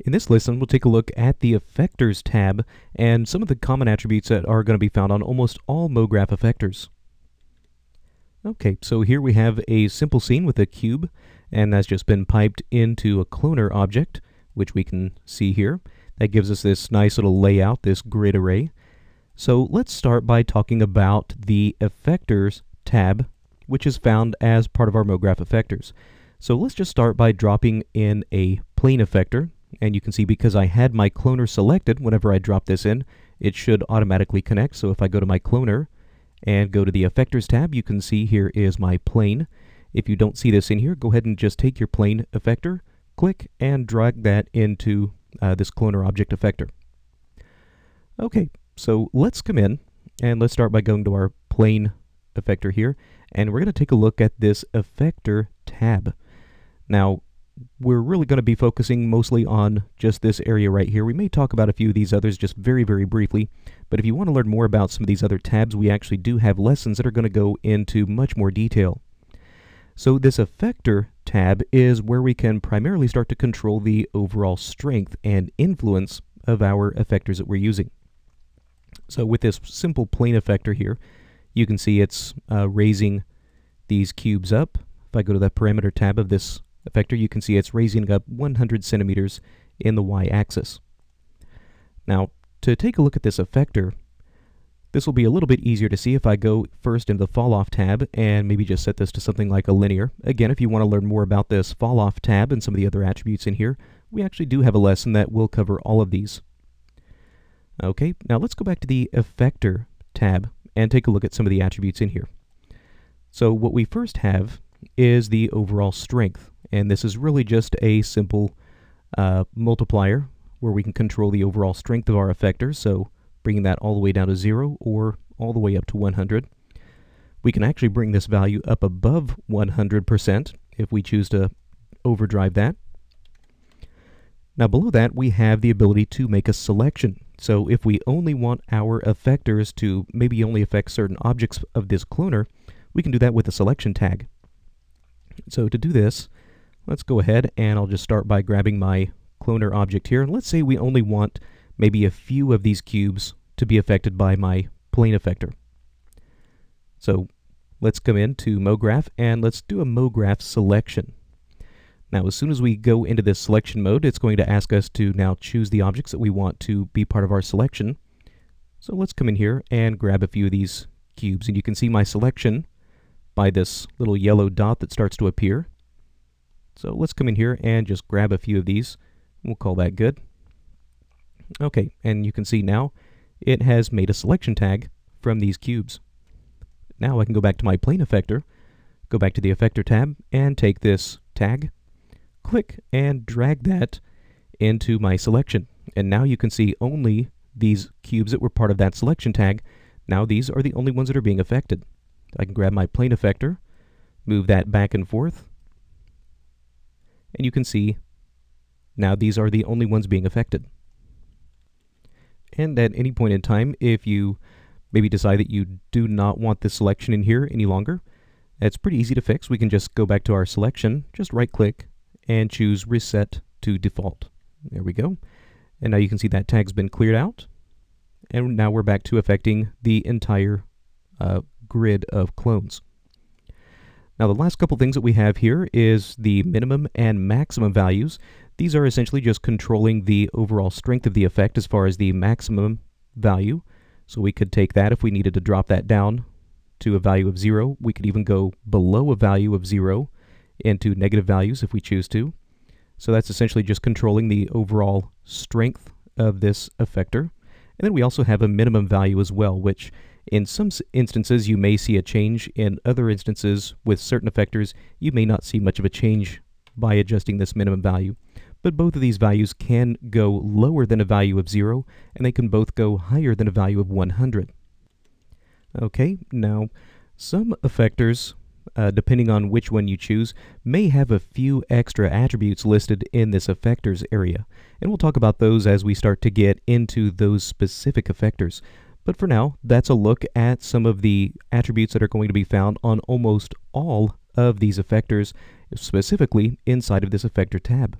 In this lesson, we'll take a look at the Effectors tab and some of the common attributes that are going to be found on almost all MoGraph effectors. Okay, so here we have a simple scene with a cube, and that's just been piped into a cloner object, which we can see here. That gives us this nice little layout, this grid array. So let's start by talking about the Effectors tab, which is found as part of our MoGraph effectors. So let's just start by dropping in a plane effector and you can see because I had my cloner selected, whenever I drop this in, it should automatically connect. So if I go to my cloner and go to the effectors tab, you can see here is my plane. If you don't see this in here, go ahead and just take your plane effector, click, and drag that into uh, this cloner object effector. Okay, so let's come in and let's start by going to our plane effector here. And we're going to take a look at this effector tab. Now, we're really going to be focusing mostly on just this area right here. We may talk about a few of these others just very, very briefly, but if you want to learn more about some of these other tabs, we actually do have lessons that are going to go into much more detail. So this effector tab is where we can primarily start to control the overall strength and influence of our effectors that we're using. So with this simple plane effector here, you can see it's uh, raising these cubes up. If I go to the parameter tab of this effector, you can see it's raising up 100 centimeters in the y-axis. Now, to take a look at this effector, this will be a little bit easier to see if I go first into the Falloff tab and maybe just set this to something like a linear. Again, if you want to learn more about this Falloff tab and some of the other attributes in here, we actually do have a lesson that will cover all of these. Okay, now let's go back to the Effector tab and take a look at some of the attributes in here. So what we first have is the overall strength and this is really just a simple uh, multiplier where we can control the overall strength of our effector, so bringing that all the way down to 0 or all the way up to 100. We can actually bring this value up above 100% if we choose to overdrive that. Now below that we have the ability to make a selection. So if we only want our effectors to maybe only affect certain objects of this cloner, we can do that with a selection tag. So to do this, Let's go ahead and I'll just start by grabbing my cloner object here. Let's say we only want maybe a few of these cubes to be affected by my plane effector. So let's come into MoGraph and let's do a MoGraph selection. Now as soon as we go into this selection mode, it's going to ask us to now choose the objects that we want to be part of our selection. So let's come in here and grab a few of these cubes. And you can see my selection by this little yellow dot that starts to appear. So let's come in here and just grab a few of these. We'll call that good. Okay, and you can see now it has made a selection tag from these cubes. Now I can go back to my plane effector, go back to the effector tab, and take this tag, click, and drag that into my selection. And now you can see only these cubes that were part of that selection tag. Now these are the only ones that are being affected. I can grab my plane effector, move that back and forth, and you can see now these are the only ones being affected. And at any point in time, if you maybe decide that you do not want this selection in here any longer, it's pretty easy to fix. We can just go back to our selection, just right click and choose reset to default. There we go. And now you can see that tag's been cleared out. And now we're back to affecting the entire uh, grid of clones. Now the last couple things that we have here is the minimum and maximum values. These are essentially just controlling the overall strength of the effect as far as the maximum value. So we could take that if we needed to drop that down to a value of 0. We could even go below a value of 0 into negative values if we choose to. So that's essentially just controlling the overall strength of this effector. And then we also have a minimum value as well, which in some instances, you may see a change. In other instances, with certain effectors, you may not see much of a change by adjusting this minimum value. But both of these values can go lower than a value of 0, and they can both go higher than a value of 100. Okay, now, some effectors, uh, depending on which one you choose, may have a few extra attributes listed in this effectors area, and we'll talk about those as we start to get into those specific effectors. But for now, that's a look at some of the attributes that are going to be found on almost all of these effectors, specifically inside of this effector tab.